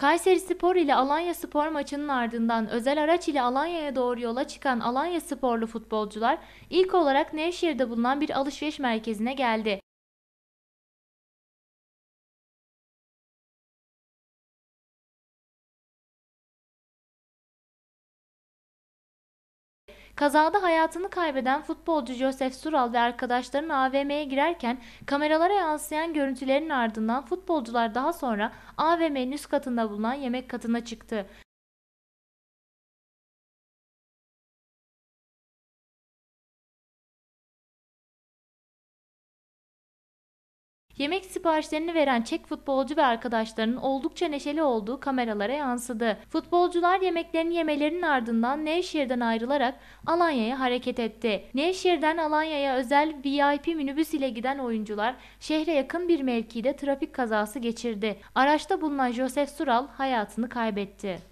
Kayseri Spor ile Alanya Spor maçının ardından özel araç ile Alanya'ya doğru yola çıkan Alanya Sporlu futbolcular ilk olarak Nevşehir'de bulunan bir alışveriş merkezine geldi. Kazada hayatını kaybeden futbolcu Josef Sural ve arkadaşlarının AVM'ye girerken kameralara yansıyan görüntülerin ardından futbolcular daha sonra AVM'nin üst katında bulunan yemek katına çıktı. Yemek siparişlerini veren Çek futbolcu ve arkadaşlarının oldukça neşeli olduğu kameralara yansıdı. Futbolcular yemeklerini yemelerinin ardından Nevşehir'den ayrılarak Alanya'ya hareket etti. Nevşehir'den Alanya'ya özel VIP minibüs ile giden oyuncular şehre yakın bir mevkide trafik kazası geçirdi. Araçta bulunan Josef Sural hayatını kaybetti.